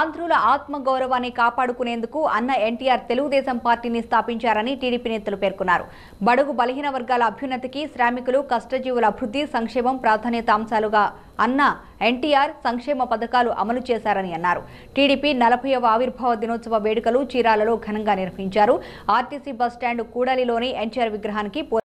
ఆంధ్రుల ఆత్మగౌరవాన్ని కాపాడుకునేందుకు అన్న ఎన్టీఆర్ తెలుగుదేశం పార్టీని స్థాపించారని టీడీపీ నేతలు పేర్కొన్నారు బడుగు బలహీన వర్గాల అభ్యున్నతికి శ్రామికులు కష్టజీవుల అభివృద్ధి సంక్షేమం ప్రాధాన్యత అంశాలుగా అన్న ఎన్టీఆర్ సంక్షేమ పథకాలు అమలు చేశారని అన్నారు టీడీపీ నలభైవ ఆవిర్భావ దినోత్సవ వేడుకలు చీరాలలో ఘనంగా నిర్వహించారు ఆర్టీసీ బస్టాండ్ కూడలిలోని ఎన్టీఆర్ విగ్రహానికి